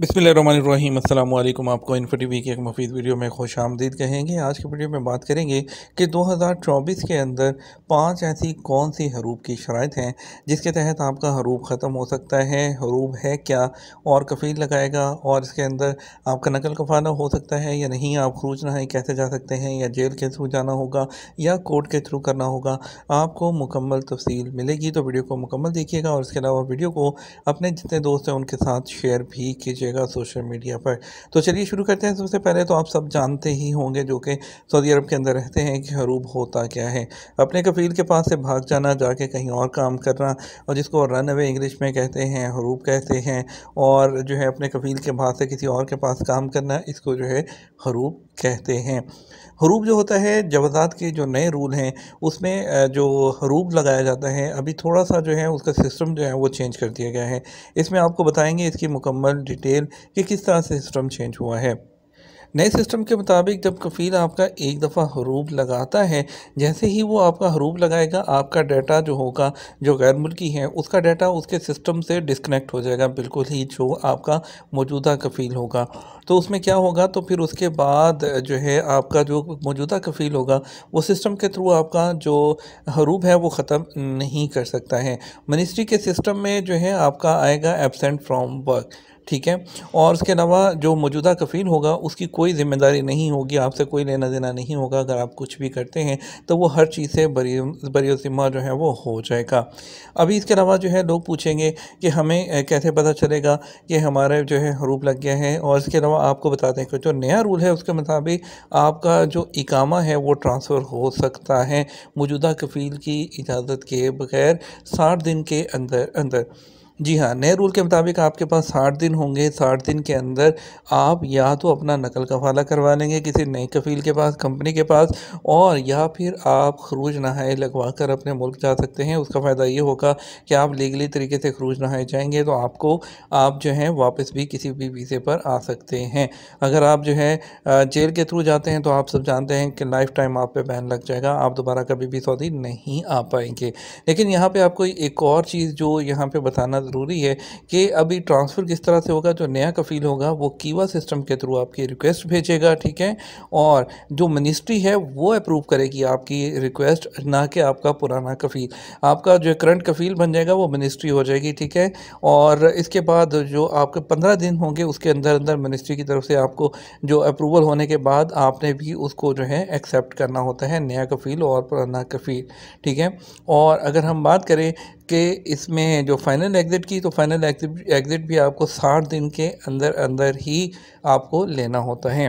बसमिलकुम आपको info T V की एक मुफीद वीडियो में खुश आमदीद कहेंगे आज की वीडियो में बात करेंगे कि 2024 के अंदर पांच ऐसी कौन सी हरूब की शरात हैं जिसके तहत आपका हरूब ख़त्म हो सकता है हरूब है क्या और कफ़ील लगाएगा और इसके अंदर आपका नकल कफाना हो सकता है या नहीं आप खरूज है कैसे जा सकते हैं या जेल के थ्रू जाना होगा या कोर्ट के थ्रू करना होगा आपको मुकम्मल तफसील मिलेगी तो वीडियो को मुकम्मल देखिएगा और इसके अलावा वीडियो को अपने जितने दोस्त हैं उनके साथ शेयर भी कीजिए कीजिएगा सोशल मीडिया पर तो चलिए शुरू करते हैं सबसे पहले तो आप सब जानते ही होंगे जो कि सऊदी अरब के अंदर रहते हैं कि हरूब होता क्या है अपने कफील के पास से भाग जाना जाके कहीं और काम करना और जिसको रन अवे इंग्लिश में कहते हैं हरूब कहते हैं और जो है अपने कफील के भाग से किसी और के पास काम करना इसको जो है हरूब कहते हैं हरूब जो होता है जवाजात के जो नए रूल हैं उसमें जो हरूब लगाया जाता है अभी थोड़ा सा जो है उसका सिस्टम जो है वो चेंज कर दिया गया है इसमें आपको बताएंगे इसकी मुकम्मल डिटेल डिटेल कि किस तरह से सिस्टम चेंज हुआ है नए सिस्टम के मुताबिक जब कफ़ील आपका एक दफ़ा हरूब लगाता है जैसे ही वो आपका हरूब लगाएगा आपका डाटा जो होगा जो गैर मुल्की है उसका डाटा उसके सिस्टम से डिसकनेक्ट हो जाएगा बिल्कुल ही जो आपका मौजूदा कफ़ील होगा तो उसमें क्या होगा तो फिर उसके बाद जो है आपका जो मौजूदा कफ़ील होगा वो सिस्टम के थ्रू आपका जो हरूब है वो ख़त्म नहीं कर सकता है मिनिस्ट्री के सिस्टम में जो है आपका आएगा एबसेंट फ्राम वर्क ठीक है और उसके अलावा जो मौजूदा कफ़ील होगा उसकी कोई ज़िम्मेदारी नहीं होगी आपसे कोई लेना देना नहीं होगा अगर आप कुछ भी करते हैं तो वो हर चीज़ से बरी ज़िम्मा जो है वो हो जाएगा अभी इसके अलावा जो है लोग पूछेंगे कि हमें कैसे पता चलेगा कि हमारा जो है हरूप लग गया है और इसके अलावा आपको बता दें कि जो नया रूल है उसके मुताबिक आपका जो इकामा है वो ट्रांसफ़र हो सकता है मौजूदा कफ़ील की इजाज़त के बगैर साठ दिन के अंदर अंदर जी हाँ नए रूल के मुताबिक आपके पास साठ दिन होंगे साठ दिन के अंदर आप या तो अपना नकल कफाला करवा लेंगे किसी नए कफील के पास कंपनी के पास और या फिर आप खरूज नहाए लगवा कर अपने मुल्क जा सकते हैं उसका फ़ायदा ये होगा कि आप लीगली तरीके से खरूज नहाए जाएंगे तो आपको आप जो है वापस भी किसी भी वीज़े पर आ सकते हैं अगर आप जो है जेल के थ्रू जाते हैं तो आप सब जानते हैं कि लाइफ टाइम आप पे बैन लग जाएगा आप दोबारा कभी भी सऊदी नहीं आ पाएंगे लेकिन यहाँ पर आपको एक और चीज़ जो यहाँ पर बताना ज़रूरी है कि अभी ट्रांसफ़र किस तरह से होगा जो नया कफ़ील होगा वो कीवा सिस्टम के थ्रू आपकी रिक्वेस्ट भेजेगा ठीक है और जो मिनिस्ट्री है वो अप्रूव करेगी आपकी रिक्वेस्ट ना कि आपका पुराना कफ़ील आपका जो करंट कफ़ील बन जाएगा वो मिनिस्ट्री हो जाएगी ठीक है और इसके बाद जो आपके पंद्रह दिन होंगे उसके अंदर अंदर मिनिस्ट्री की तरफ से आपको जो अप्रूवल होने के बाद आपने भी उसको जो है एक्सेप्ट करना होता है नया कफ़ील और पुराना कफ़ील ठीक है और अगर हम बात करें के इसमें जो फाइनल एग्ज़िट की तो फाइनल एग्ज़िट भी आपको साठ दिन के अंदर अंदर ही आपको लेना होता है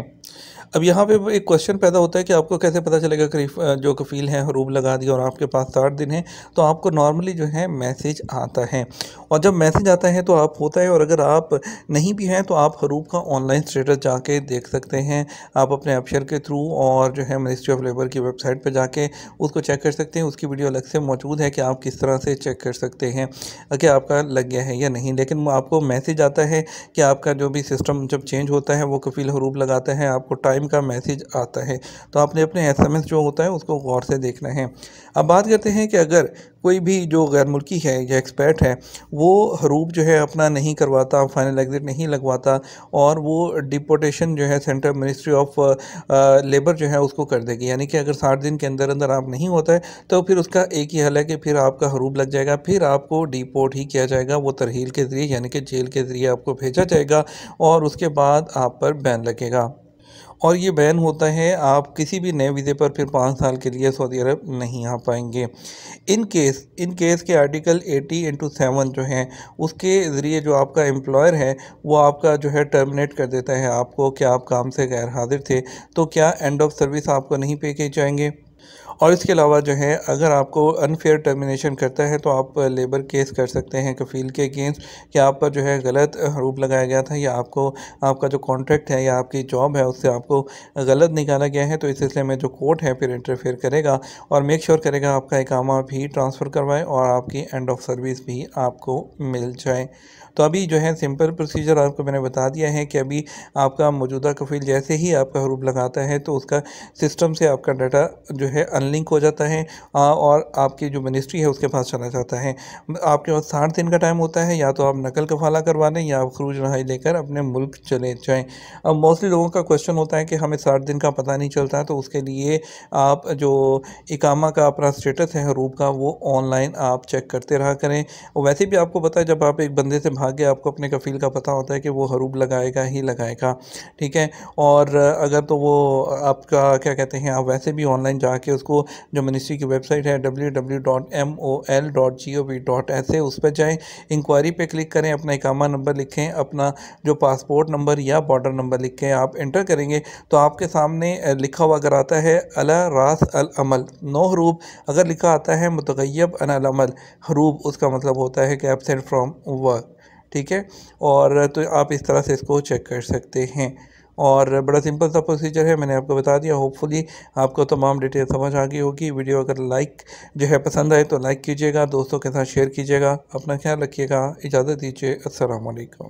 अब यहाँ पे एक क्वेश्चन पैदा होता है कि आपको कैसे पता चलेगा करीब जो कफ़ील हैं हरूब लगा दिया और आपके पास साठ दिन हैं तो आपको नॉर्मली जो है मैसेज आता है और जब मैसेज आता है तो आप होता है और अगर आप नहीं भी हैं तो आप हरूब का ऑनलाइन स्टेटस जाके देख सकते हैं आप अपने अपशर के थ्रू और जो है मिनिस्ट्री ऑफ लेबर की वेबसाइट पर जाके उसको चेक कर सकते हैं उसकी वीडियो अलग से मौजूद है कि आप किस तरह से चेक कर सकते हैं कि आपका लग गया है या नहीं लेकिन आपको मैसेज आता है कि आपका जो भी सिस्टम जब चेंज होता है वो कफ़ील हरूब लगाता है आपको टाइम टाइम का मैसेज आता है तो आपने अपने एसएमएस जो होता है उसको गौर से देखना है अब बात करते हैं कि अगर कोई भी जो गैर मुल्की है या एक्सपर्ट है वो हरूप जो है अपना नहीं करवाता फाइनल एग्ज़िट नहीं लगवाता और वो डिपोटेशन जो है सेंट्रल मिनिस्ट्री ऑफ लेबर जो है उसको कर देगी यानी कि अगर साठ दिन के अंदर अंदर आप नहीं होता है तो फिर उसका एक ही हल है कि फिर आपका हरूप लग जाएगा फिर आपको डिपोर्ट ही किया जाएगा वो तरहील के ज़रिए यानी कि जेल के ज़रिए आपको भेजा जाएगा और उसके बाद आप पर बैन लगेगा और ये बैन होता है आप किसी भी नए वीज़े पर फिर पाँच साल के लिए सऊदी अरब नहीं आ पाएंगे इन केस इन केस के आर्टिकल एटी इंटू सेवन जो है उसके ज़रिए जो आपका एम्प्लॉयर है वो आपका जो है टर्मिनेट कर देता है आपको क्या आप काम से गैर हाजिर थे तो क्या एंड ऑफ सर्विस आपको नहीं पे किए जाएंगे और इसके अलावा जो है अगर आपको अनफेयर टर्मिनेशन करता है तो आप लेबर केस कर सकते हैं कफील के अगेंस्ट कि आप पर जो है गलत हरूप लगाया गया था या आपको आपका जो कॉन्ट्रैक्ट है या आपकी जॉब है उससे आपको गलत निकाला गया है तो इस सिलसिले में जो कोर्ट है फिर इंटरफेयर करेगा और मेक श्योर करेगा आपका इकामा भी ट्रांसफ़र करवाए और आपकी एंड ऑफ सर्विस भी आपको मिल जाए तो अभी जो है सिंपल प्रोसीजर आपको मैंने बता दिया है कि अभी आपका मौजूदा कफील जैसे ही आपका हरूप लगाता है तो उसका सिस्टम से आपका डाटा जो है अनलिंक हो जाता है और आपकी जो मिनिस्ट्री है उसके पास चला जाता है आपके पास साठ दिन का टाइम होता है या तो आप नकल कफाला करवा लें या आप खरूज रहाई लेकर अपने मुल्क चले जाएँ अब मोस्टली लोगों का क्वेश्चन होता है कि हमें साठ दिन का पता नहीं चलता तो उसके लिए आप जो इकामा का अपना स्टेटस है हरूब का वो ऑनलाइन आप चेक करते रहा करें वैसे भी आपको पता है जब आप एक बंदे से भागे आपको अपने कफील का पता होता है कि वो हरूब लगाएगा ही लगाएगा ठीक है और अगर तो वो आपका क्या कहते हैं आप वैसे भी ऑनलाइन जाके उसको को जो मिनिस्ट्री की वेबसाइट है W W dot M O L dot G O V dot S A उस पर जाएँ इंक्वायरी पर क्लिक करें अपना इकामा नंबर लिखें अपना जो पासपोर्ट नंबर या बॉर्डर नंबर लिखें आप इंटर करेंगे तो आपके सामने लिखा हुआ अगर आता है अला रास अल अमल नौ हरूब अगर लिखा आता है मुतगैब अनल अमल हरूब उसका मतलब होता है कि एबसेंट फ्राम वर्क ठीक है और तो आप इस तरह से इसको चेक कर सकते हैं और बड़ा सिंपल सा प्रोसीजर है मैंने आपको बता दिया होपफुली आपको तमाम डिटेल समझ आ गई होगी वीडियो अगर लाइक जो है पसंद आए तो लाइक कीजिएगा दोस्तों के साथ शेयर कीजिएगा अपना ख्याल रखिएगा इजाज़त दीजिए असलकम